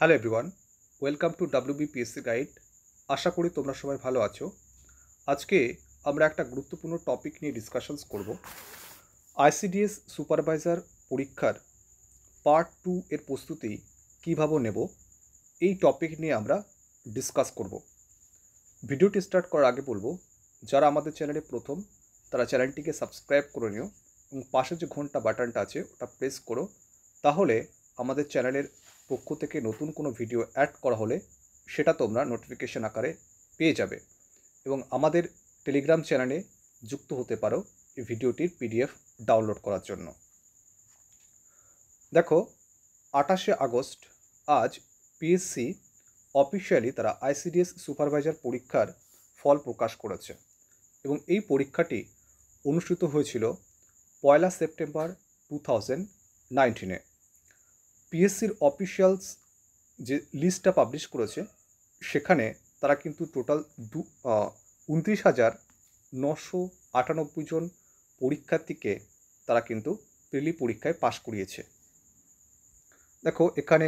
hello everyone welcome to WBPSC guide আশা করি তোমরা সবাই ভালো আছো আজকে আমরা একটা গুরুত্বপূর্ণ টপিক নিয়ে ডিসকাশনস করব আইসিডিএস সুপারভাইজার পরীক্ষার পার্ট টু এর প্রস্তুতি কীভাবে নেব এই টপিক নিয়ে আমরা ডিসকাস করব ভিডিওটি স্টার্ট করার আগে বলবো যারা আমাদের চ্যানেলে প্রথম তারা চ্যানেলটিকে সাবস্ক্রাইব করে নিও এবং পাশে যে ঘন্টা বাটনটা আছে ওটা প্রেস করো তাহলে আমাদের চ্যানেলের পক্ষ থেকে নতুন কোনো ভিডিও অ্যাড করা হলে সেটা তোমরা নোটিফিকেশন আকারে পেয়ে যাবে এবং আমাদের টেলিগ্রাম চ্যানেলে যুক্ত হতে পারো এই ভিডিওটির পিডিএফ ডাউনলোড করার জন্য দেখো আটাশে আগস্ট আজ পিএসসি অফিসিয়ালি তারা আইসিডিএস সুপারভাইজার পরীক্ষার ফল প্রকাশ করেছে এবং এই পরীক্ষাটি অনুষ্ঠিত হয়েছিল পয়লা সেপ্টেম্বর টু থাউজেন্ড নাইনটিনে পিএসসির অফিসিয়ালস যে লিস্টটা পাবলিশ করেছে সেখানে তারা কিন্তু টোটাল দু উনত্রিশ হাজার নশো আটানব্বই জন পরীক্ষার্থীকে তারা কিন্তু প্রিলি পরীক্ষায় পাশ করিয়েছে দেখো এখানে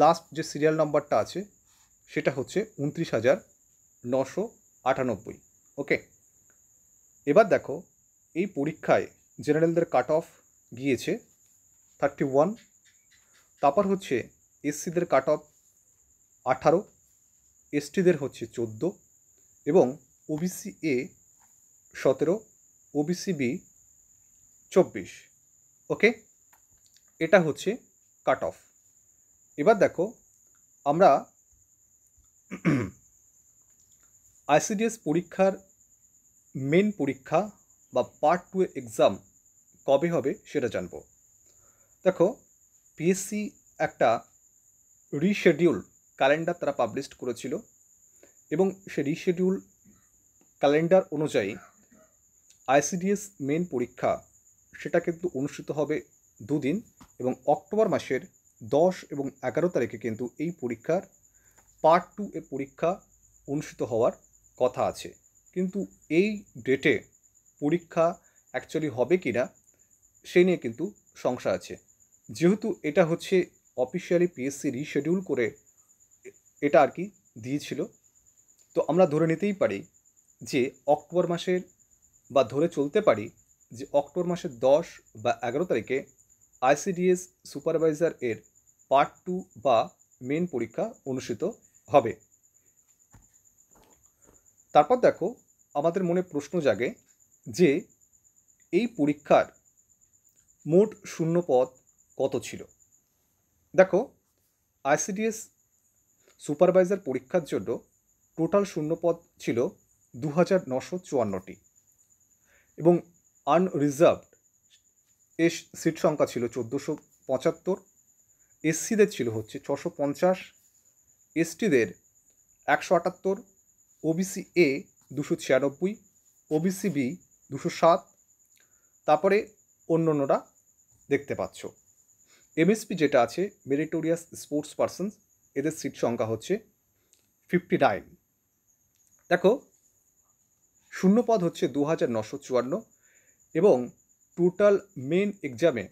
লাস্ট যে সিরিয়াল নাম্বারটা আছে সেটা হচ্ছে উনত্রিশ হাজার নশো আটানব্বই ওকে এবার দেখো এই পরীক্ষায় জেনারেলদের কাট অফ গিয়েছে থার্টি ওয়ান তারপর হচ্ছে এসসিদের কাট অফ আঠারো এসটিদের হচ্ছে চোদ্দো এবং ওবিসি এ সতেরো ওবিসি বি চব্বিশ ওকে এটা হচ্ছে কাট অফ এবার দেখো আমরা আইসিডিএস পরীক্ষার মেন পরীক্ষা বা পার্ট টু এক্সাম কবে হবে সেটা জানব দেখো পিএসসি একটা রিশেডিউল ক্যালেন্ডার তারা পাবলিশ করেছিল এবং সে রিশেডিউল ক্যালেন্ডার অনুযায়ী আইসিডিএস মেন পরীক্ষা সেটা কিন্তু অনুষ্ঠিত হবে দুদিন এবং অক্টোবর মাসের দশ এবং এগারো তারিখে কিন্তু এই পরীক্ষার পার্ট টু এ পরীক্ষা অনুষ্ঠিত হওয়ার কথা আছে কিন্তু এই ডেটে পরীক্ষা অ্যাকচুয়ালি হবে কি না সেই নিয়ে কিন্তু সংশয় আছে যেহেতু এটা হচ্ছে অফিসিয়ালি পিএসসি রিশেডিউল করে এটা আর কি দিয়েছিল তো আমরা ধরে নিতেই পারি যে অক্টোবর মাসের বা ধরে চলতে পারি যে অক্টোবর মাসের দশ বা এগারো তারিখে আইসিডিএস সুপারভাইজার এর পার্ট টু বা মেন পরীক্ষা অনুষ্ঠিত হবে তারপর দেখো আমাদের মনে প্রশ্ন জাগে যে এই পরীক্ষার মোট শূন্য পথ কত ছিল দেখো আইসিডিএস সুপারভাইজার পরীক্ষার জন্য টোটাল শূন্যপদ ছিল দু হাজার নশো চুয়ান্নটি এবং আনরিজার্ভড এস সিট সংখ্যা ছিল চোদ্দোশো পঁচাত্তর এসসিদের ছিল হচ্ছে ছশো পঞ্চাশ এসটিদের একশো আটাত্তর ওবিসি এ দুশো ছিয়ানব্বই ওবিসি বি দুশো সাত তারপরে অন্য অন্যরা দেখতে পাচ্ছ এমএসপি যেটা আছে মেরিটোরিয়াস স্পোর্টস পার্সনস এদের সিট সংখ্যা হচ্ছে ফিফটি নাইন দেখো শূন্যপদ হচ্ছে দু হাজার নশো চুয়ান্ন এবং টোটাল মেন এক্সামে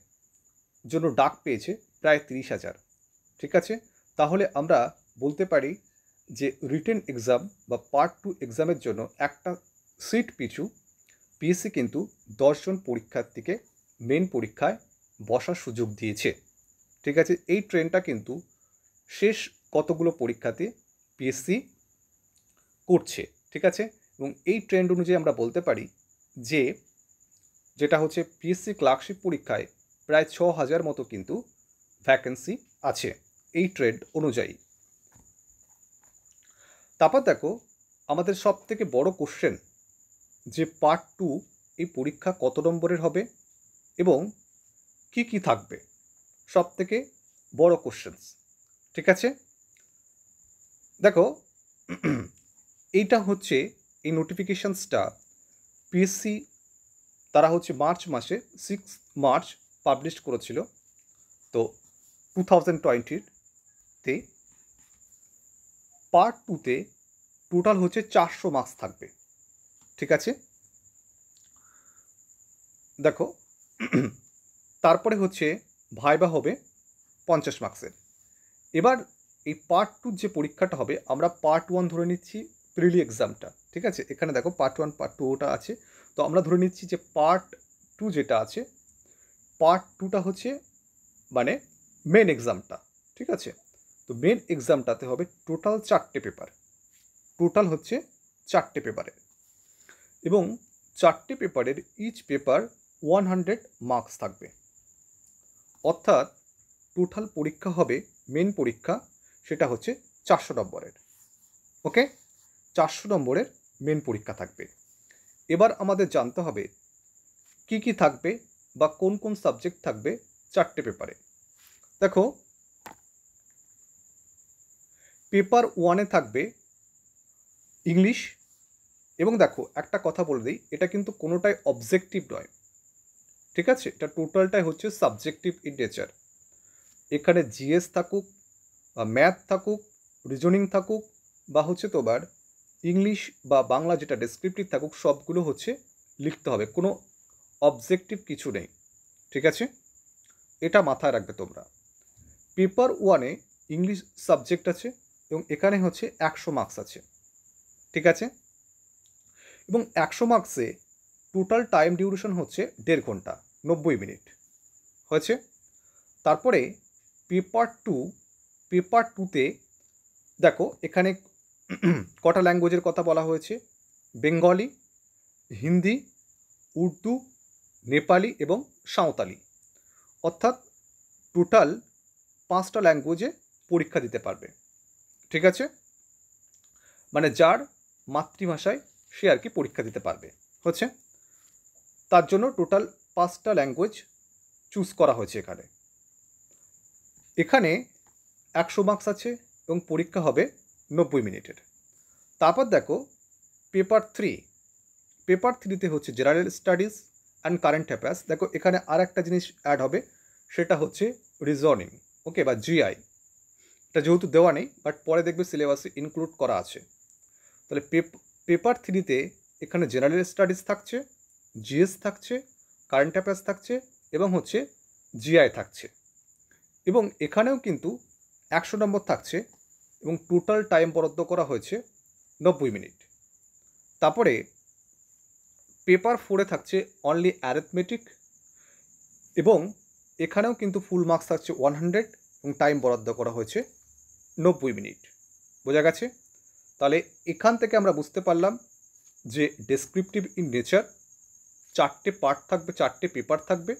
জন্য ডাক পেয়েছে প্রায় তিরিশ হাজার ঠিক আছে তাহলে আমরা বলতে পারি যে রিটেন এক্সাম বা পার্ট টু এক্সামের জন্য একটা সিট পিছু পিএসসি কিন্তু দশজন পরীক্ষার্থীকে মেন পরীক্ষায় বসার সুযোগ দিয়েছে ঠিক আছে এই ট্রেনটা কিন্তু শেষ কতগুলো পরীক্ষাতে পিএসসি করছে ঠিক আছে এবং এই ট্রেন্ড অনুযায়ী আমরা বলতে পারি যে যেটা হচ্ছে পিএসসি ক্লার্কশিপ পরীক্ষায় প্রায় ছ হাজার মতো কিন্তু ভ্যাকেন্সি আছে এই ট্রেন্ড অনুযায়ী তারপর দেখো আমাদের সব থেকে বড় কোশ্চেন যে পার্ট টু এই পরীক্ষা কত নম্বরের হবে এবং কি কি থাকবে সব থেকে বড় কোশ্চেন্স ঠিক আছে দেখো এইটা হচ্ছে এই নোটিফিকেশানসটা পিএসসি তারা হচ্ছে মার্চ মাসে সিক্স মার্চ পাবলিশ করেছিল তো টু থাউজেন্ড টোয়েন্টিতে পার্ট টুতে টোটাল হচ্ছে চারশো মার্কস থাকবে ঠিক আছে দেখো তারপরে হচ্ছে ভাইবা হবে পঞ্চাশ মার্কসের এবার এই পার্ট টুর যে পরীক্ষাটা হবে আমরা পার্ট ওয়ান ধরে নিচ্ছি প্রিলি এক্সামটা ঠিক আছে এখানে দেখো পার্ট ওয়ান পার্ট টু ওটা আছে তো আমরা ধরে নিচ্ছি যে পার্ট টু যেটা আছে পার্ট টুটা হচ্ছে মানে মেন এক্সামটা ঠিক আছে তো মেন এক্সামটাতে হবে টোটাল চারটে পেপার টোটাল হচ্ছে চারটে পেপারের এবং চারটে পেপারের each paper one hundred marks থাকবে অর্থাৎ টোটাল পরীক্ষা হবে মেন পরীক্ষা সেটা হচ্ছে চারশো নম্বরের ওকে চারশো নম্বরের মেন পরীক্ষা থাকবে এবার আমাদের জানতে হবে কি কি থাকবে বা কোন কোন সাবজেক্ট থাকবে চারটে পেপারে দেখো পেপার ওয়ানে থাকবে ইংলিশ এবং দেখো একটা কথা বলে দিই এটা কিন্তু কোনোটাই অবজেক্টিভ নয় ঠিক আছে এটা টোটালটাই হচ্ছে সাবজেক্টিভ ইন নেচার এখানে জিএস থাকুক বা ম্যাথ থাকুক রিজনিং থাকুক বা হচ্ছে তোমার ইংলিশ বা বাংলা যেটা ডেসক্রিপটিভ থাকুক সবগুলো হচ্ছে লিখতে হবে কোনো অবজেক্টিভ কিছু নেই ঠিক আছে এটা মাথায় রাখবে তোমরা পেপার ওয়ানে ইংলিশ সাবজেক্ট আছে এবং এখানে হচ্ছে একশো মার্কস আছে ঠিক আছে এবং একশো মার্কসে টোটাল টাইম ডিউরেশন হচ্ছে দেড় ঘন্টা নব্বই মিনিট হয়েছে তারপরে পেপার টু পেপার টুতে দেখো এখানে কটা ল্যাঙ্গুয়েজের কথা বলা হয়েছে বেঙ্গলি হিন্দি উর্দু নেপালি এবং সাঁওতালি অর্থাৎ টোটাল পাঁচটা ল্যাঙ্গুয়েজে পরীক্ষা দিতে পারবে ঠিক আছে মানে যার মাতৃভাষায় সে আর কি পরীক্ষা দিতে পারবে হচ্ছে তার জন্য টোটাল পাঁচটা ল্যাঙ্গুয়েজ চুজ করা হয়েছে এখানে এখানে একশো মার্কস আছে এবং পরীক্ষা হবে নব্বই মিনিটের তারপর দেখো পেপার থ্রি পেপার থ্রিতে হচ্ছে general studies and current affairs দেখো এখানে আর একটা জিনিস অ্যাড হবে সেটা হচ্ছে রিজনিং ওকে বা জিআই এটা যেহেতু দেওয়া নেই বাট পরে দেখবে সিলেবাসে ইনক্লুড করা আছে তাহলে পেপার থ্রিতে এখানে জেনারেল স্টাডিজ থাকছে জিএস থাকছে কারেন্ট অ্যাফেয়ার্স থাকছে এবং হচ্ছে জিআই থাকছে এবং এখানেও কিন্তু একশো নম্বর থাকছে এবং টোটাল টাইম বরাদ্দ করা হয়েছে নব্বই মিনিট তারপরে পেপার ফোরে থাকছে অনলি অ্যারেথমেটিক এবং এখানেও কিন্তু ফুল মার্কস থাকছে ওয়ান হান্ড্রেড এবং টাইম বরাদ্দ করা হয়েছে নব্বই মিনিট বোঝা গেছে তাহলে এখান থেকে আমরা বুঝতে পারলাম যে ডেসক্রিপটিভ ইন নেচার চারটে পার্ট থাকবে চারটে পেপার থাকবে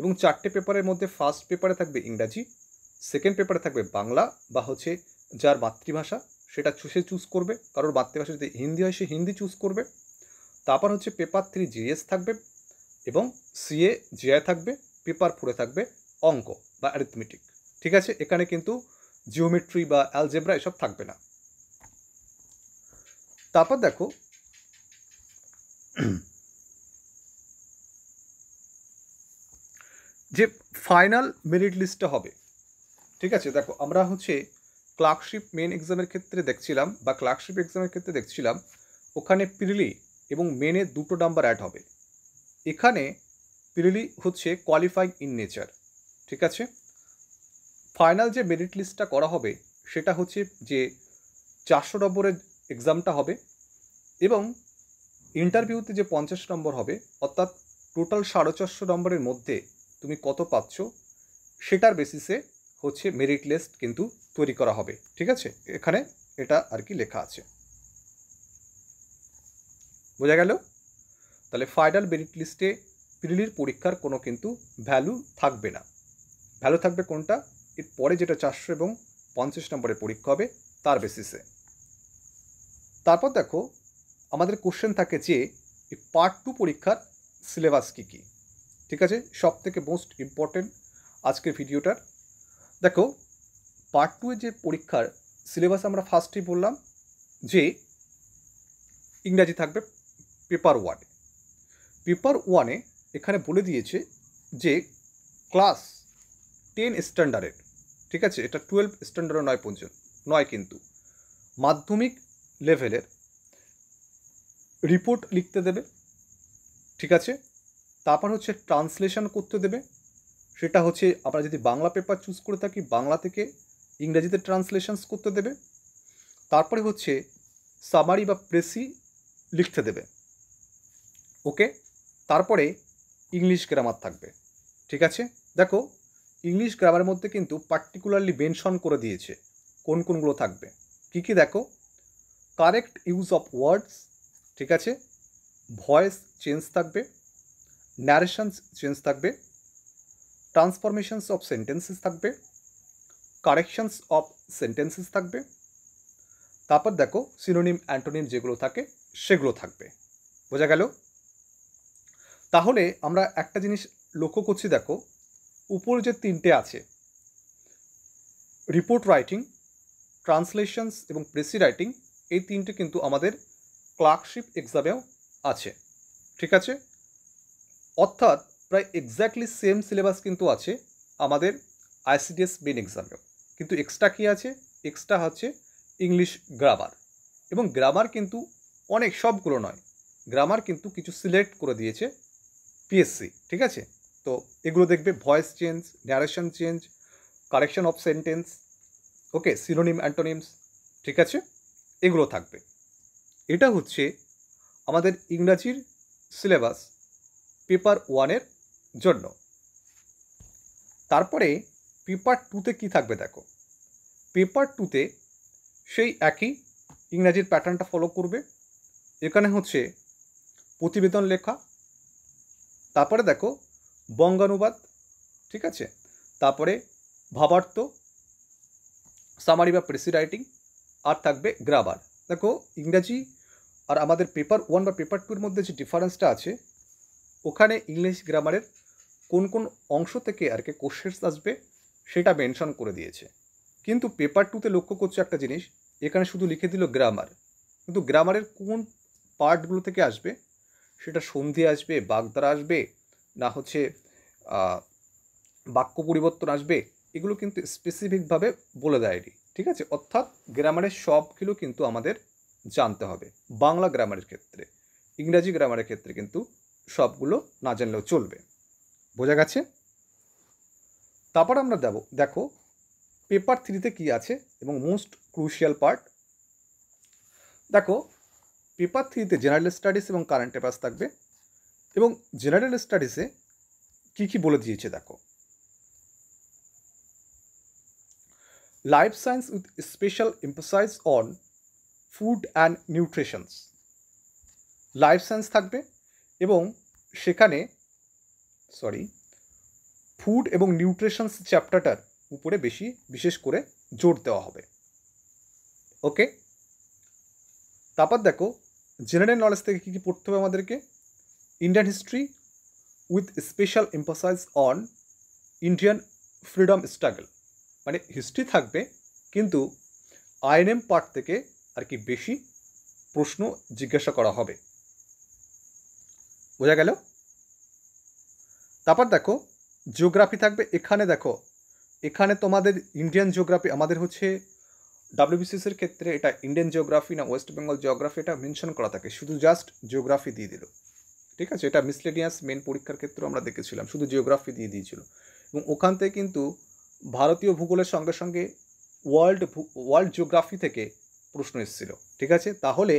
এবং চারটে পেপারের মধ্যে ফার্স্ট পেপারে থাকবে ইংরাজি সেকেন্ড পেপারে থাকবে বাংলা বা হচ্ছে যার মাতৃভাষা সেটা সে চুজ করবে কারোর মাতৃভাষা যদি হিন্দি হয় সে হিন্দি চুজ করবে তারপর হচ্ছে পেপার থ্রি জিএস থাকবে এবং সিএ জিআই থাকবে পেপার ফোরে থাকবে অঙ্ক বা অ্যারিথমেটিক ঠিক আছে এখানে কিন্তু জিওমেট্রি বা অ্যালজেব্রা এসব থাকবে না তারপর দেখো যে ফাইনাল মেরিট লিস্টটা হবে ঠিক আছে দেখো আমরা হচ্ছে ক্লার্কশিপ মেন এক্সামের ক্ষেত্রে দেখছিলাম বা ক্লার্কশিপ এক্সামের ক্ষেত্রে দেখছিলাম ওখানে প্রিলি এবং মেনে দুটো নাম্বার অ্যাড হবে এখানে প্রিলি হচ্ছে কোয়ালিফাইং ইন নেচার ঠিক আছে ফাইনাল যে মেরিট লিস্টটা করা হবে সেটা হচ্ছে যে চারশো নম্বরের এক্সামটা হবে এবং ইন্টারভিউতে যে পঞ্চাশ নম্বর হবে অর্থাৎ টোটাল সাড়ে চারশো নম্বরের মধ্যে তুমি কত পাচ্ছ সেটার বেসিসে হচ্ছে মেরিট লিস্ট কিন্তু তৈরি করা হবে ঠিক আছে এখানে এটা আর কি লেখা আছে বোঝা গেল তাহলে ফাইনাল মেরিট লিস্টে প্রিলির পরীক্ষার কোনো কিন্তু ভ্যালু থাকবে না ভ্যালু থাকবে কোনটা এর পরে যেটা চারশো এবং পঞ্চাশ নম্বরের পরীক্ষা হবে তার বেসিসে তারপর দেখো আমাদের কোশ্চেন থাকে যে এই পার্ট টু পরীক্ষার সিলেবাস কী কী ঠিক আছে সব থেকে মোস্ট ইম্পর্টেন্ট আজকের ভিডিওটার দেখো পার্ট টু যে পরীক্ষার সিলেবাস আমরা ফার্স্টেই বললাম যে ইংরাজি থাকবে পেপার ওয়ানে পেপার ওয়ানে এখানে বলে দিয়েছে যে ক্লাস টেন স্ট্যান্ডার্ডের ঠিক আছে এটা টুয়েলভ স্ট্যান্ডার্ড নয় পর্যন্ত নয় কিন্তু মাধ্যমিক লেভেলের রিপোর্ট লিখতে দেবে ঠিক আছে তারপর হচ্ছে ট্রান্সলেশন করতে দেবে সেটা হচ্ছে আমরা যদি বাংলা পেপার চুজ করে থাকি বাংলা থেকে ইংরেজিতে ট্রান্সলেশনস করতে দেবে তারপরে হচ্ছে সামারি বা প্রেসি লিখতে দেবে ওকে তারপরে ইংলিশ গ্রামার থাকবে ঠিক আছে দেখো ইংলিশ গ্রামারের মধ্যে কিন্তু পার্টিকুলারলি মেনশন করে দিয়েছে কোন কোনগুলো থাকবে কী কী দেখো কারেক্ট ইউজ অফ ওয়ার্ডস ঠিক আছে ভয়েস চেঞ্জ থাকবে ন্যারেশনস চেঞ্জ থাকবে ট্রান্সফরমেশনস অফ সেন্টেন্সেস থাকবে কারেকশনস অফ সেন্টেন্সেস থাকবে তারপর দেখো সিনোনিম অ্যান্টোনিম যেগুলো থাকে সেগুলো থাকবে বোঝা গেল তাহলে আমরা একটা জিনিস লক্ষ্য করছি দেখো উপর যে তিনটে আছে রিপোর্ট রাইটিং ট্রান্সলেশনস এবং প্রেসি রাইটিং এই তিনটে কিন্তু আমাদের ক্লার্কশিপ এক্সামেও আছে ঠিক আছে অর্থাৎ প্রায় এক্স্যাক্টলি সেম সিলেবাস কিন্তু আছে আমাদের আইসিডিএস মেন এক্সামেও কিন্তু এক্সট্রা কী আছে এক্সট্রা হচ্ছে ইংলিশ গ্রামার এবং গ্রামার কিন্তু অনেক সবগুলো নয় গ্রামার কিন্তু কিছু সিলেক্ট করে দিয়েছে পিএসসি ঠিক আছে তো এগুলো দেখবে voice change narration change correction of sentence okay synonym antonyms ঠিক আছে এগুলো থাকবে এটা হচ্ছে আমাদের ইংরাজির সিলেবাস পেপার ওয়ানের জন্য তারপরে পেপার টুতে কি থাকবে দেখো পেপার টুতে সেই একই ইংরাজির প্যাটার্নটা ফলো করবে এখানে হচ্ছে প্রতিবেদন লেখা তারপরে দেখো বঙ্গানুবাদ ঠিক আছে তারপরে ভাবার্থ সামারি বা প্রেসি রাইটিং আর থাকবে গ্রাবার দেখো ইংরাজি আর আমাদের পেপার ওয়ান বা পেপার টুর মধ্যে যে ডিফারেন্সটা আছে ওখানে ইংলিশ গ্রামারের কোন কোন অংশ থেকে আর কি কোশ্চেন্স আসবে সেটা মেনশন করে দিয়েছে কিন্তু পেপার টুতে লক্ষ্য করছে একটা জিনিস এখানে শুধু লিখে দিল গ্রামার কিন্তু গ্রামারের কোন পার্টগুলো থেকে আসবে সেটা সন্ধি আসবে বাগদারা আসবে না হচ্ছে বাক্য পরিবর্তন আসবে এগুলো কিন্তু স্পেসিফিকভাবে বলে দেয়নি ঠিক আছে অর্থাৎ গ্রামারের সবগুলো কিন্তু আমাদের জানতে হবে বাংলা গ্রামারের ক্ষেত্রে ইংরাজি গ্রামারের ক্ষেত্রে কিন্তু সবগুলো না জানলেও চলবে বোঝা গেছে তারপর আমরা দেব দেখো পেপার থ্রিতে কি আছে এবং মোস্ট ক্রুশিয়াল পার্ট দেখো পেপার থ্রিতে জেনারেল স্টাডিজ এবং কারেন্ট অ্যাফেয়ার্স থাকবে এবং জেনারেল স্টাডিজে কি কি বলে দিয়েছে দেখো life science with special emphasise on food and nutritions life science থাকবে এবং সেখানে সরি ফুড এবং নিউট্রিশনস চ্যাপ্টারটার উপরে বেশি বিশেষ করে জোর দেওয়া হবে ওকে তারপর দেখো জেনারেল নলেজ থেকে কী কী পড়তে হবে আমাদেরকে Indian history with special emphasise on Indian freedom struggle মানে হিস্ট্রি থাকবে কিন্তু আইএনএম পার্ট থেকে আর কি বেশি প্রশ্ন জিজ্ঞাসা করা হবে বোঝা গেল তারপর দেখো জিওগ্রাফি থাকবে এখানে দেখো এখানে তোমাদের ইন্ডিয়ান জিওগ্রাফি আমাদের হচ্ছে ডাব্লিউবিসিসির ক্ষেত্রে এটা ইন্ডিয়ান জিওগ্রাফি না ওয়েস্ট বেঙ্গল জিওগ্রাফি এটা মেনশন করা থাকে শুধু জাস্ট জিওগ্রাফি দিয়ে দিল ঠিক আছে এটা মিসলেডিয়াস মেন পরীক্ষার ক্ষেত্রেও আমরা দেখেছিলাম শুধু জিওগ্রাফি দিয়ে দিয়েছিল এবং ওখান থেকে কিন্তু ভারতীয় ভূগোলের সঙ্গে সঙ্গে ওয়ার্ল্ড ওয়ার্ল্ড জিওগ্রাফি থেকে প্রশ্ন এসেছিল ঠিক আছে তাহলে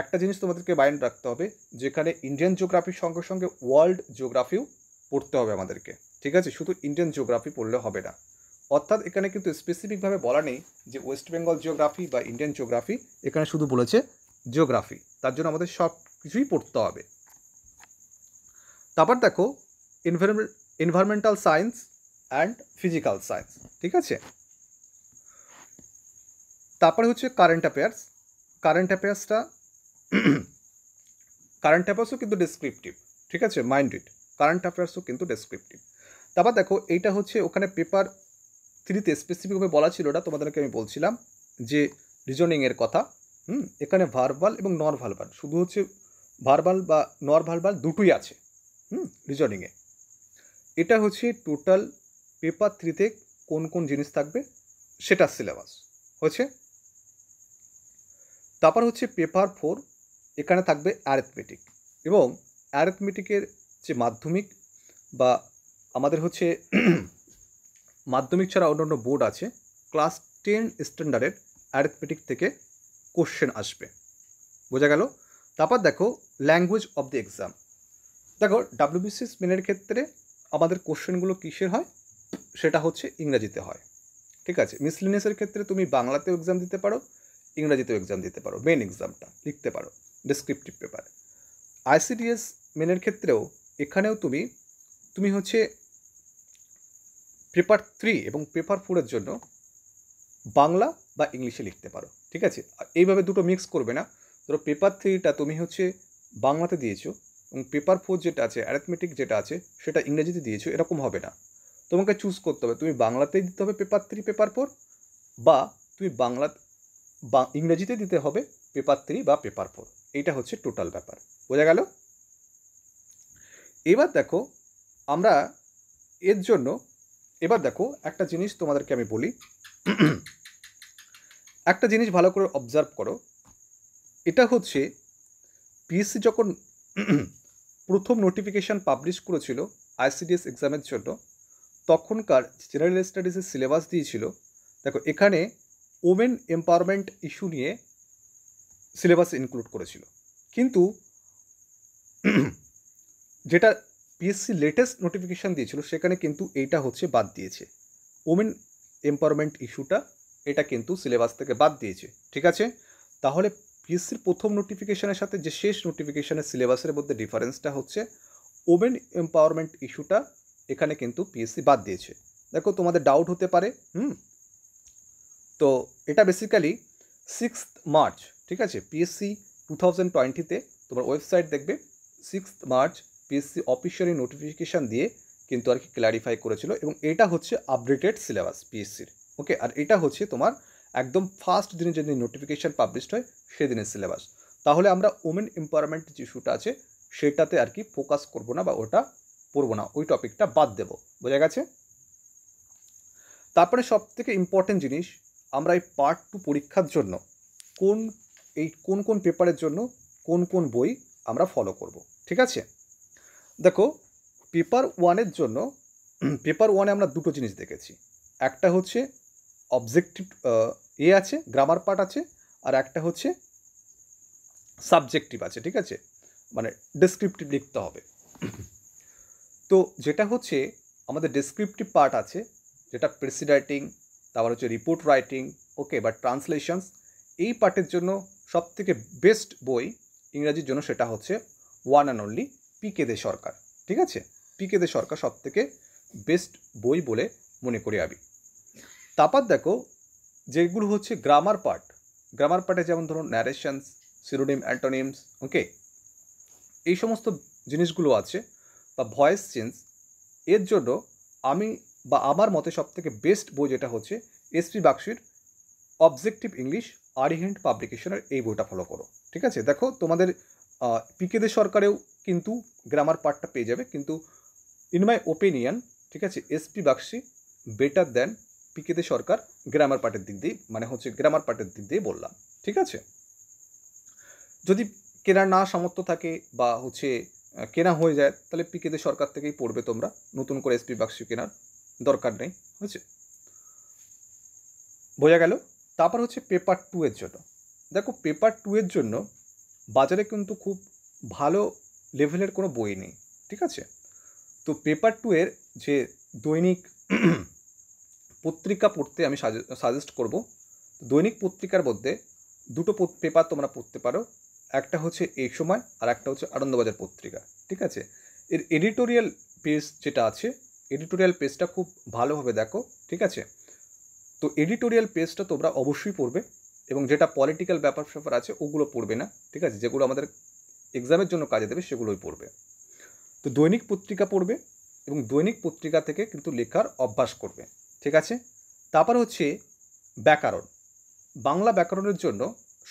একটা জিনিস তোমাদেরকে মাইন্ড রাখতে হবে যেখানে ইন্ডিয়ান জিওগ্রাফির সঙ্গে সঙ্গে ওয়ার্ল্ড জিওগ্রাফিও পড়তে হবে আমাদেরকে ঠিক আছে শুধু ইন্ডিয়ান জিওগ্রাফি পড়লে হবে না অর্থাৎ এখানে কিন্তু স্পেসিফিকভাবে বলা নেই যে ওয়েস্ট বেঙ্গল জিওগ্রাফি বা ইন্ডিয়ান জিওগ্রাফি এখানে শুধু বলেছে জিওগ্রাফি তার জন্য আমাদের সব কিছুই পড়তে হবে তারপর দেখো environmental science and physical science ঠিক আছে তারপরে হচ্ছে কারেন্ট অ্যাফেয়ার্স কারেন্ট অ্যাফেয়ার্সটা কারেন্ট অ্যাফেয়ার্সও কিন্তু ডেসক্রিপটিভ ঠিক আছে মাইন্ড ইট কারেন্ট অ্যাফেয়ার্সও কিন্তু ডেসক্রিপটিভ তারপর দেখো এইটা হচ্ছে ওখানে পেপার থ্রিতে স্পেসিফিকভাবে বলা ছিল ওটা তোমাদেরকে আমি বলছিলাম যে রিজনিংয়ের কথা হুম এখানে ভার্বাল এবং নর ভার্বাল শুধু হচ্ছে ভার্বাল বা নর ভার্বাল দুটোই আছে হুম রিজনিংয়ে এটা হচ্ছে টোটাল পেপার থ্রিতে কোন কোন জিনিস থাকবে সেটা সিলেবাস হয়েছে তারপর হচ্ছে পেপার ফোর এখানে থাকবে অ্যারেথমেটিক এবং অ্যারেথমেটিকের যে মাধ্যমিক বা আমাদের হচ্ছে মাধ্যমিক ছাড়া অন্য অন্য বোর্ড আছে ক্লাস টেন স্ট্যান্ডার্ডের অ্যারেথমেটিক থেকে কোশ্চেন আসবে বোঝা গেল তারপর দেখো ল্যাঙ্গুয়েজ অফ দি এক্সাম দেখো ডাব্লিউবিসিএস মেনের ক্ষেত্রে আমাদের কোশ্চেনগুলো কিসের হয় সেটা হচ্ছে ইংরাজিতে হয় ঠিক আছে মিসলিনিয়াসের ক্ষেত্রে তুমি বাংলাতেও এক্সাম দিতে পারো ইংরাজিতেও এক্সাম দিতে পারো মেন এক্সামটা লিখতে পারো ডেসক্রিপটিভ পেপার আইসিডিএস মেনের ক্ষেত্রেও এখানেও তুমি তুমি হচ্ছে পেপার থ্রি এবং পেপার ফোরের জন্য বাংলা বা ইংলিশে লিখতে পারো ঠিক আছে এইভাবে দুটো মিক্স করবে না ধরো পেপার থ্রিটা তুমি হচ্ছে বাংলাতে দিয়েছো এবং পেপার ফোর যেটা আছে অ্যারেথমেটিক যেটা আছে সেটা ইংরেজিতে দিয়েছো এরকম হবে না তোমাকে চুজ করতে হবে তুমি বাংলাতেই দিতে হবে পেপার থ্রি পেপার ফোর বা তুমি বাংলা বা ইংরেজিতে দিতে হবে পেপার থ্রি বা পেপার ফোর এইটা হচ্ছে টোটাল ব্যাপার বোঝা গেল এবার দেখো আমরা এর জন্য এবার দেখো একটা জিনিস তোমাদেরকে আমি বলি একটা জিনিস ভালো করে অবজার্ভ করো এটা হচ্ছে পিএসসি যখন প্রথম নোটিফিকেশান পাবলিশ করেছিল আইসিডিএস এক্সামের জন্য তখনকার জেনারেল স্টাডিজের সিলেবাস দিয়েছিল দেখো এখানে ওমেন এম্পাওয়ারমেন্ট ইস্যু নিয়ে সিলেবাস ইনক্লুড করেছিল কিন্তু যেটা পিএসসি লেটেস্ট নোটিফিকেশান দিয়েছিল সেখানে কিন্তু এইটা হচ্ছে বাদ দিয়েছে ওমেন এম্পাওয়ারমেন্ট ইস্যুটা এটা কিন্তু সিলেবাস থেকে বাদ দিয়েছে ঠিক আছে তাহলে পিএসসির প্রথম নোটিফিকেশানের সাথে যে শেষ নোটিফিকেশানের সিলেবাসের মধ্যে ডিফারেন্সটা হচ্ছে ওমেন এম্পাওয়ারমেন্ট ইস্যুটা এখানে কিন্তু পিএসসি বাদ দিয়েছে দেখো তোমাদের ডাউট হতে পারে হুম তো এটা বেসিক্যালি সিক্সথ মার্চ ঠিক আছে পিএসসি টু থাউজেন্ড টোয়েন্টিতে তোমার ওয়েবসাইট দেখবে six March PSC officially notification দিয়ে কিন্তু আর কি ক্ল্যারিফাই করেছিল এবং এটা হচ্ছে আপডেটেড সিলেবাস পিএসসির ওকে আর এটা হচ্ছে তোমার একদম ফার্স্ট দিনে যেদিন নোটিফিকেশান পাবলিশড হয় সেদিনের সিলেবাস তাহলে আমরা ওমেন এম্পাওয়ারমেন্ট যে ইস্যুটা আছে সেটাতে আর কি ফোকাস করব না বা ওটা পড়বো না ওই টপিকটা বাদ দেব বোঝা গেছে তারপরে সবথেকে ইম্পর্টেন্ট জিনিস আমরা এই পার্ট টু পরীক্ষার জন্য কোন এই কোন কোন পেপারের জন্য কোন কোন বই আমরা ফলো করব ঠিক আছে দেখো পেপার ওয়ানের জন্য পেপার ওয়ানে আমরা দুটো জিনিস দেখেছি একটা হচ্ছে অবজেক্টিভ এ আছে গ্রামার পার্ট আছে আর একটা হচ্ছে সাবজেক্টিভ আছে ঠিক আছে মানে ডেসক্রিপটিভ লিখতে হবে তো যেটা হচ্ছে আমাদের ডেসক্রিপটিভ পার্ট আছে যেটা প্রেসিডাইটিং তারপর হচ্ছে রিপোর্ট রাইটিং ওকে বা ট্রান্সলেশনস এই পার্টের জন্য সবথেকে বেস্ট বই ইংরাজির জন্য সেটা হচ্ছে one and only PK De Sarkar ঠিক আছে পিকে দে সরকার সবথেকে বেস্ট বই বলে মনে করি আমি তারপর দেখো যেগুলো হচ্ছে গ্রামার পার্ট গ্রামার পার্টে যেমন ধরুন ন্যারেশনস সিরোডিম অ্যান্টোনিমস ওকে এই সমস্ত জিনিসগুলো আছে বা ভয়েস চেঞ্জ এর জন্য আমি বা আমার মতে সবথেকে বেস্ট বই যেটা হচ্ছে এসপি বাক্সির অবজেক্টিভ ইংলিশ আরিহেন্ট পাবলিকেশনের এই বইটা ফলো করো ঠিক আছে দেখো তোমাদের পিকেদে সরকারেও কিন্তু গ্রামার পার্টটা পেয়ে যাবে কিন্তু ইন মাই ওপিনিয়ন ঠিক আছে এসপি বাক্সি বেটার দেন পিকেদে সরকার গ্রামার পার্টের দিক দিয়ে মানে হচ্ছে গ্রামার পার্টের দিক দিয়ে বললাম ঠিক আছে যদি কেনার না সামর্থ্য থাকে বা হচ্ছে কেনা হয়ে যায় তাহলে পিকেদে সরকার থেকেই পড়বে তোমরা নতুন করে এসপি বাক্সি কেনার দরকার নেই হয়েছে বোঝা গেল তারপর হচ্ছে পেপার টু এর জন্য দেখো পেপার টু এর জন্য বাজারে কিন্তু খুব ভালো লেভেলের কোনো বই নেই ঠিক আছে তো পেপার টু এর যে দৈনিক পত্রিকা পড়তে আমি সাজেস্ট করব দৈনিক পত্রিকার মধ্যে দুটো পেপার তোমরা পড়তে পারো একটা হচ্ছে এই সময় আর একটা হচ্ছে আনন্দবাজার পত্রিকা ঠিক আছে এর এডিটোরিয়াল পেজ যেটা আছে এডিটোরিয়াল পেজটা খুব ভালোভাবে দেখো ঠিক আছে তো এডিটোরিয়াল পেজটা তোমরা অবশ্যই পড়বে এবং যেটা পলিটিক্যাল ব্যাপার স্যাপার আছে ওগুলো পড়বে না ঠিক আছে যেগুলো আমাদের এক্সামের জন্য কাজে দেবে সেগুলোই পড়বে তো দৈনিক পত্রিকা পড়বে এবং দৈনিক পত্রিকা থেকে কিন্তু লেখার অভ্যাস করবে ঠিক আছে তারপর হচ্ছে ব্যাকরণ বাংলা ব্যাকরণের জন্য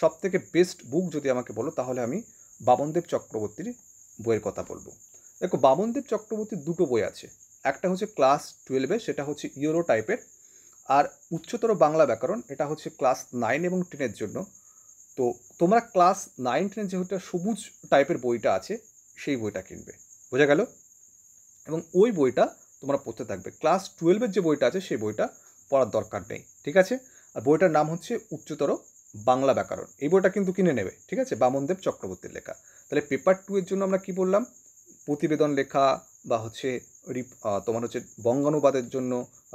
সব থেকে বেস্ট বুক যদি আমাকে বলো তাহলে আমি বামনদেব চক্রবর্তীর বইয়ের কথা বলবো দেখো বামনদেব চক্রবর্তীর দুটো বই আছে একটা হচ্ছে ক্লাস টুয়েলভে সেটা হচ্ছে ইউরো টাইপের আর উচ্চতর বাংলা ব্যাকরণ এটা হচ্ছে ক্লাস নাইন এবং টেনের জন্য তো তোমরা ক্লাস নাইন টেনের যেহেতু সবুজ টাইপের বইটা আছে সেই বইটা কিনবে বোঝা গেল এবং ওই বইটা তোমরা পড়তে থাকবে ক্লাস টুয়েলভের যে বইটা আছে সেই বইটা পড়ার দরকার নেই ঠিক আছে আর বইটার নাম হচ্ছে উচ্চতর বাংলা ব্যাকরণ এই বইটা কিন্তু কিনে নেবে ঠিক আছে বামনদেব চক্রবর্তীর লেখা তাহলে পেপার টু এর জন্য আমরা কি বললাম প্রতিবেদন লেখা বা হচ্ছে তোমার হচ্ছে বঙ্গানুবাদের জন্য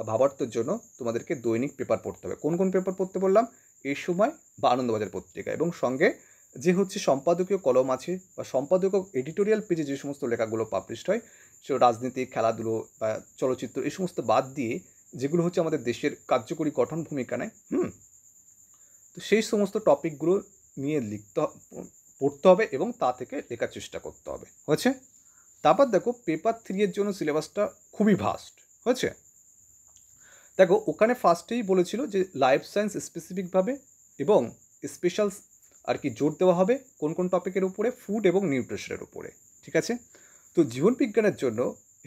ভাবার্থের জন্য তোমাদেরকে দৈনিক পেপার পড়তে হবে কোন কোন পেপার পড়তে বললাম এই সময় বা আনন্দবাজার পত্রিকা এবং সঙ্গে যে হচ্ছে সম্পাদকীয় কলম আছে বা সম্পাদকীয় এডিটোরিয়াল পেজে যে সমস্ত লেখাগুলো পাবলিশড হয় সে রাজনীতি খেলাধুলো বা চলচ্চিত্র এই সমস্ত বাদ দিয়ে যেগুলো হচ্ছে আমাদের দেশের কার্যকরী গঠন ভূমিকা নেয় হুম তো সেই সমস্ত টপিকগুলো নিয়ে লিখতে পড়তে হবে এবং তা থেকে লেখার চেষ্টা করতে হবে হয়েছে তারপর দেখো পেপার থ্রি এর জন্য সিলেবাসটা খুবই ভাস্ট হয়েছে দেখো ওখানে ফার্স্টেই বলেছিল যে লাইফ সায়েন্স স্পেসিফিকভাবে এবং স্পেশাল আর কি জোর দেওয়া হবে কোন কোন টপিকের উপরে ফুড এবং নিউট্রিশনের উপরে ঠিক আছে তো জীবন বিজ্ঞানের জন্য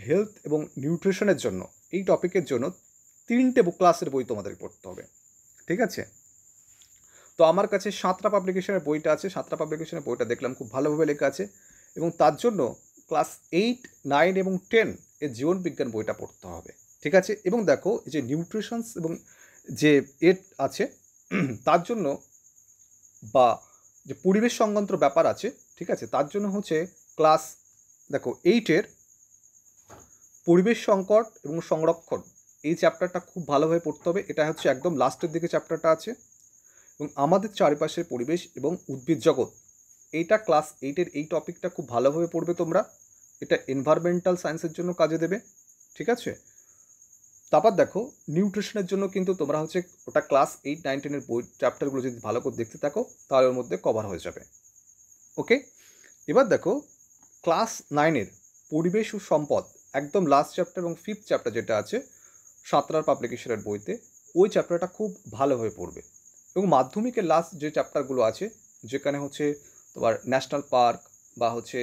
হেলথ এবং নিউট্রিশনের জন্য এই টপিকের জন্য তিনটে ক্লাসের বই তোমাদের পড়তে হবে ঠিক আছে তো আমার কাছে সাঁতরা পাবলিকেশনের বইটা আছে সাঁতরা পাবলিকেশনের বইটা দেখলাম খুব ভালোভাবে লেখা আছে এবং তার জন্য ক্লাস এইট নাইন এবং টেন এর জীবন বিজ্ঞান বইটা পড়তে হবে ঠিক আছে এবং দেখো যে নিউট্রিশনস এবং যে এড আছে তার জন্য বা যে পরিবেশ সংক্রান্ত ব্যাপার আছে ঠিক আছে তার জন্য হচ্ছে ক্লাস দেখো এইটের পরিবেশ সংকট এবং সংরক্ষণ এই চ্যাপ্টারটা খুব ভালোভাবে পড়তে হবে এটা হচ্ছে একদম লাস্টের দিকে চ্যাপ্টারটা আছে এবং আমাদের চারপাশের পরিবেশ এবং উদ্ভিদ জগৎ এইটা ক্লাস এইটের এই টপিকটা খুব ভালোভাবে পড়বে তোমরা এটা এনভায়রনমেন্টাল সায়েন্সের জন্য কাজে দেবে ঠিক আছে তারপর দেখো নিউট্রিশনের জন্য কিন্তু তোমরা হচ্ছে ওটা ক্লাস এইট নাইন বই চ্যাপ্টারগুলো যদি ভালো করে দেখতে থাকো তাহলে ওর মধ্যে কভার হয়ে যাবে ওকে এবার দেখো ক্লাস নাইনের পরিবেশ ও সম্পদ একদম লাস্ট চ্যাপ্টার এবং ফিফথ চ্যাপ্টার যেটা আছে সাঁতরার পাবলিকেশনের বইতে ওই চ্যাপ্টারটা খুব ভালোভাবে পড়বে এবং মাধ্যমিকের লাস্ট যে চ্যাপ্টারগুলো আছে যেখানে হচ্ছে তোমার ন্যাশনাল পার্ক বা হচ্ছে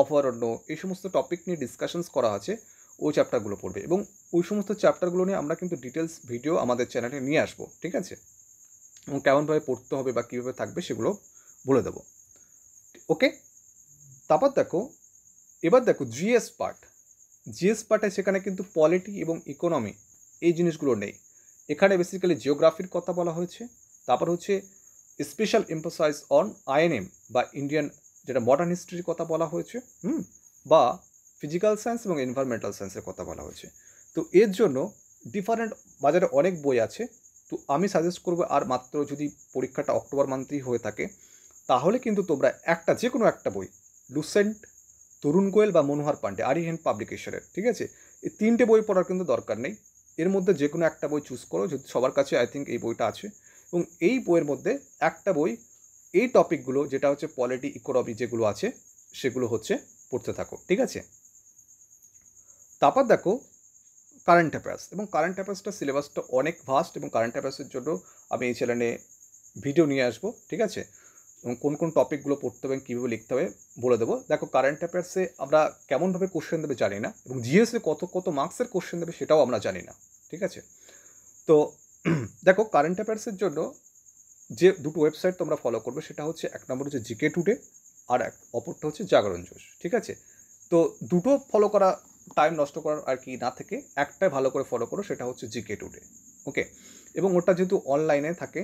অভয়ারণ্য এই সমস্ত টপিক নিয়ে ডিসকাশনস করা আছে ওই চ্যাপ্টারগুলো পড়বে এবং ওই সমস্ত চ্যাপ্টারগুলো নিয়ে আমরা কিন্তু ডিটেলস ভিডিও আমাদের চ্যানেলে নিয়ে আসবো ঠিক আছে এবং কেমনভাবে পড়তে হবে বা কীভাবে থাকবে সেগুলো বলে দেবো ওকে তারপর দেখো এবার দেখো জিএস পার্ট জিএস পার্টে সেখানে কিন্তু পলিটি এবং ইকোনমি এই জিনিসগুলো নেই এখানে বেসিক্যালি জিওগ্রাফির কথা বলা হয়েছে তারপর হচ্ছে স্পেশাল এম্পোসাইজ অন আইএনএম বা ইন্ডিয়ান যেটা মডার্ন হিস্ট্রির কথা বলা হয়েছে হুম বা ফিজিক্যাল সায়েন্স এবং এনভায়রনমেন্টাল সায়েন্সের কথা বলা হয়েছে তো এর জন্য ডিফারেন্ট বাজারে অনেক বই আছে তো আমি সাজেস্ট করবো আর মাত্র যদি পরীক্ষাটা অক্টোবর মান্থেই হয়ে থাকে তাহলে কিন্তু তোমরা একটা যে কোনো একটা বই লুসেন্ট তরুণ গোয়েল বা মনোহর আরি হেন পাবলিকেশনের ঠিক আছে এই তিনটে বই পড়ার কিন্তু দরকার নেই এর মধ্যে যে কোনো একটা বই চুজ করো যদি সবার কাছে আই থিঙ্ক এই বইটা আছে এবং এই বইয়ের মধ্যে একটা বই এই টপিকগুলো যেটা হচ্ছে পলিটি ইকোনমি যেগুলো আছে সেগুলো হচ্ছে পড়তে থাকো ঠিক আছে তারপর দেখো কারেন্ট অ্যাফেয়ার্স এবং কারেন্ট অ্যাফেয়ার্সটা সিলেবাসটা অনেক ভাস্ট এবং কারেন্ট অ্যাফেয়ার্সের জন্য আমি এই চ্যানেলে ভিডিও নিয়ে আসবো ঠিক আছে এবং কোন কোন টপিকগুলো পড়তে হবে কীভাবে লিখতে হবে বলে দেবো দেখো কারেন্ট অ্যাফেয়ার্সে আমরা কেমনভাবে কোশ্চেন দেবে জানি না এবং জিএসে কত কত মার্কসের কোশ্চেন দেবে সেটাও আমরা জানি না ঠিক আছে তো দেখো কারেন্ট অ্যাফেয়ার্সের জন্য যে দুটো ওয়েবসাইট তোমরা ফলো করবে সেটা হচ্ছে এক নম্বর হচ্ছে জিকে টুডে আর এক অপরটা হচ্ছে জাগরণ জোশ ঠিক আছে তো দুটো ফলো করা টাইম নষ্ট করার আর কি না থেকে একটাই ভালো করে ফলো করো সেটা হচ্ছে জিকে টুডে ওকে এবং ওটা যেহেতু অনলাইনে থাকে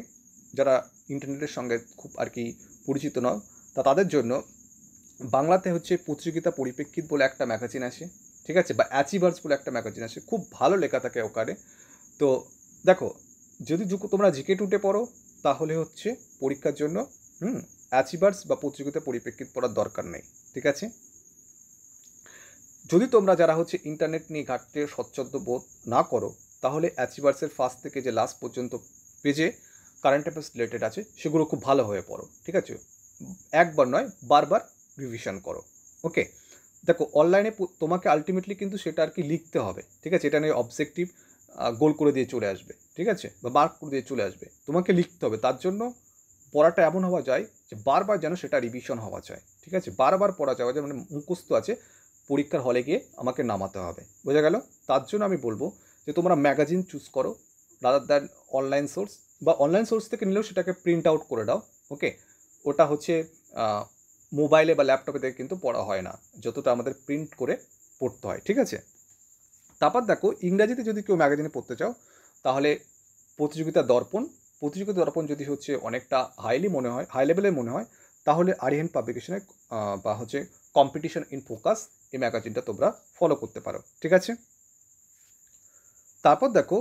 যারা ইন্টারনেটের সঙ্গে খুব আর কি পরিচিত নয় তা তাদের জন্য বাংলাতে হচ্ছে প্রতিযোগিতা পরিপ্রেক্ষিত বলে একটা ম্যাগাজিন আসে ঠিক আছে বা অ্যাচিভার্স বলে একটা ম্যাগাজিন আসে খুব ভালো লেখা থাকে ওখানে তো দেখো যদি তোমরা জিকে টুটে পড়ো তাহলে হচ্ছে পরীক্ষার জন্য হুম অ্যাচিভার্স বা প্রতিযোগিতা পরিপ্রেক্ষিত পড়ার দরকার নেই ঠিক আছে যদি তোমরা যারা হচ্ছে ইন্টারনেট নিয়ে ঘাটতে স্বচ্ছন্দ বোধ না করো তাহলে অ্যাচিভার্সের ফার্স্ট থেকে যে লাস্ট পর্যন্ত পেজে কারেন্ট অ্যাফেয়ার্স রিলেটেড আছে সেগুলো খুব ভালো হয়ে পড়ো ঠিক আছে একবার নয় বারবার রিভিশন করো ওকে দেখো অনলাইনে তোমাকে আলটিমেটলি কিন্তু সেটা আর কি লিখতে হবে ঠিক আছে এটা নিয়ে অবজেক্টিভ গোল করে দিয়ে চলে আসবে ঠিক আছে বা বার করে দিয়ে চলে আসবে তোমাকে লিখতে হবে তার জন্য পড়াটা এমন হওয়া যায় যে বারবার যেন সেটা রিভিশন হওয়া যায় ঠিক আছে বারবার পড়া যাওয়া যায় মানে মুখস্থ আছে পরীক্ষার হলে গিয়ে আমাকে নামাতে হবে বোঝা গেল তার জন্য আমি বলবো যে তোমরা ম্যাগাজিন চুজ করো রাদার দ্যান অনলাইন সোর্স বা অনলাইন সোর্স থেকে নিলেও সেটাকে প্রিন্ট আউট করে দাও ওকে ওটা হচ্ছে মোবাইলে বা ল্যাপটপে থেকে কিন্তু পড়া হয় না যতটা আমাদের প্রিন্ট করে পড়তে হয় ঠিক আছে তারপর দেখো ইংরাজিতে যদি কেউ ম্যাগাজিনে পড়তে চাও তাহলে প্রতিযোগিতা দর্পণ প্রতিযোগিতা দর্পণ যদি হচ্ছে অনেকটা হাইলি মনে হয় হাই লেভেলের মনে হয় তাহলে আরিহেন পাবলিকেশনে বা হচ্ছে কম্পিটিশন ইন ফোকাস এই ম্যাগাজিনটা তোমরা ফলো করতে পারো ঠিক আছে তারপর দেখো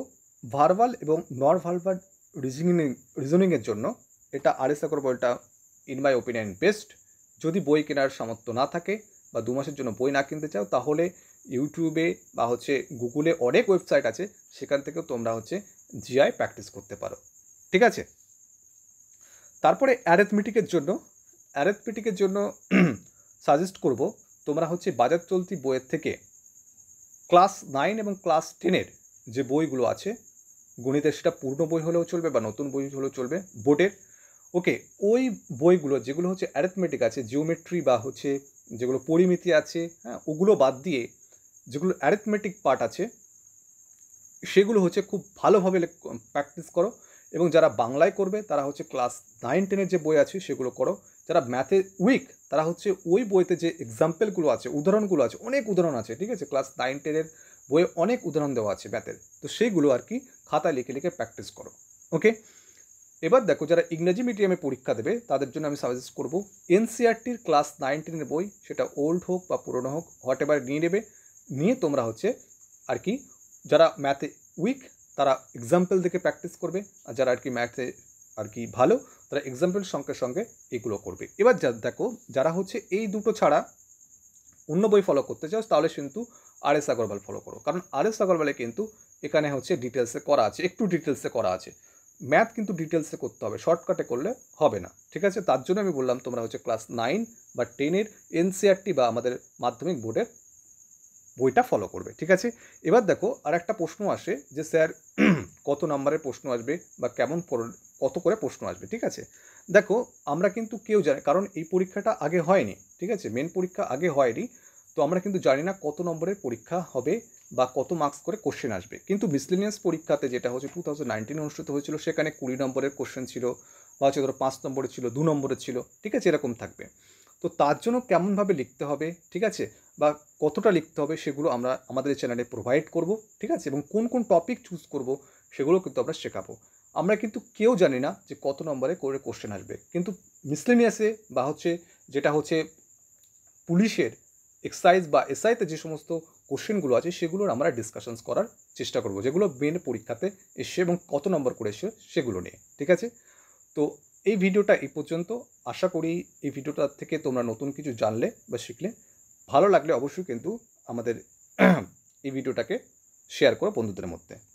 ভার্বাল এবং নন ভার্বাল রিজনিং রিজনিংয়ের জন্য এটা আরিসা করবো এটা ইন মাই ওপিনিয়ন বেস্ট যদি বই কেনার সামর্থ্য না থাকে বা দু মাসের জন্য বই না কিনতে চাও তাহলে ইউটিউবে বা হচ্ছে গুগলে অনেক ওয়েবসাইট আছে সেখান থেকেও তোমরা হচ্ছে জিআই প্র্যাকটিস করতে পারো ঠিক আছে তারপরে অ্যারেথমেটিকের জন্য অ্যারেথমেটিকের জন্য সাজেস্ট করব তোমরা হচ্ছে বাজার চলতি বইয়ের থেকে ক্লাস নাইন এবং ক্লাস টেনের যে বইগুলো আছে গণিতের সেটা পুরনো বই হলেও চলবে বা নতুন বই হলেও চলবে বোর্ডের ওকে ওই বইগুলো যেগুলো হচ্ছে অ্যারেথমেটিক আছে জিওমেট্রি বা হচ্ছে যেগুলো পরিমিতি আছে হ্যাঁ ওগুলো বাদ দিয়ে যেগুলো অ্যারিথমেটিক পার্ট আছে সেগুলো হচ্ছে খুব ভালোভাবে প্র্যাকটিস করো এবং যারা বাংলায় করবে তারা হচ্ছে ক্লাস নাইন টেনের যে বই আছে সেগুলো করো যারা ম্যাথে উইক তারা হচ্ছে ওই বইতে যে এক্সাম্পলগুলো আছে উদাহরণগুলো আছে অনেক উদাহরণ আছে ঠিক আছে ক্লাস নাইন টেনের বইয়ে অনেক উদাহরণ দেওয়া আছে ম্যাথের তো সেইগুলো আর কি খাতা লিখে লিখে প্র্যাকটিস করো ওকে এবার দেখো যারা ইংরেজি মিডিয়ামে পরীক্ষা দেবে তাদের জন্য আমি সাজেস্ট করব এনসিআরটির ক্লাস নাইনটিনের বই সেটা ওল্ড হোক বা পুরনো হোক হোয়াট এভার নিয়ে নেবে নিয়ে তোমরা হচ্ছে আর কি যারা ম্যাথে উইক তারা এক্সাম্পল দেখে প্র্যাকটিস করবে আর যারা আর কি ম্যাথে আর কি ভালো তারা এক্সাম্পল সঙ্গে সঙ্গে এগুলো করবে এবার যা দেখো যারা হচ্ছে এই দুটো ছাড়া অন্য বই ফলো করতে চাও তাহলে কিন্তু আর এস আগরওয়াল ফলো করো কারণ আর এস আগরওয়ালে কিন্তু এখানে হচ্ছে ডিটেলসে করা আছে একটু ডিটেলসে করা আছে ম্যাথ কিন্তু ডিটেলসে করতে হবে শর্টকাটে করলে হবে না ঠিক আছে তার জন্য আমি বললাম তোমরা হচ্ছে ক্লাস নাইন বা টেনের এনসিআরটি e বা আমাদের মাধ্যমিক বোর্ডের বইটা ফলো করবে ঠিক আছে এবার দেখো আর একটা প্রশ্ন আসে যে স্যার কত নম্বরের প্রশ্ন আসবে বা কেমন কত করে প্রশ্ন আসবে ঠিক আছে দেখো আমরা কিন্তু কেউ জানি কারণ এই পরীক্ষাটা আগে হয়নি ঠিক আছে মেন পরীক্ষা আগে হয়নি তো আমরা কিন্তু জানি না কত নম্বরের পরীক্ষা হবে বা কত মার্কস করে কোশ্চেন আসবে কিন্তু মিসলিনিয়াস পরীক্ষাতে যেটা হচ্ছে টু থাউজেন্ড নাইনটিন অনুষ্ঠিত হয়েছিল সেখানে কুড়ি নম্বরের কোশ্চেন ছিল বা হচ্ছে ধরো পাঁচ নম্বরের ছিল দু নম্বরের ছিল ঠিক আছে এরকম থাকবে তো তার জন্য কেমনভাবে লিখতে হবে ঠিক আছে বা কতটা লিখতে হবে সেগুলো আমরা আমাদের চ্যানেলে প্রোভাইড করব ঠিক আছে এবং কোন কোন টপিক চুজ করব সেগুলো কিন্তু আমরা শেখাবো আমরা কিন্তু কেউ জানি না যে কত নম্বরে করে কোশ্চেন আসবে কিন্তু মিসলিনিয়াসে বা হচ্ছে যেটা হচ্ছে পুলিশের এক্সারসাইজ বা এসআইতে যে সমস্ত কোশ্চেনগুলো আছে সেগুলোর আমরা ডিসকাশনস করার চেষ্টা করব যেগুলো মেন পরীক্ষাতে এসছে এবং কত নম্বর করে এসে সেগুলো নিয়ে ঠিক আছে তো এই ভিডিওটা এই পর্যন্ত আশা করি এই ভিডিওটা থেকে তোমরা নতুন কিছু জানলে বা শিখলে ভালো লাগলে অবশ্যই কিন্তু আমাদের এই ভিডিওটাকে শেয়ার করো বন্ধুদের মধ্যে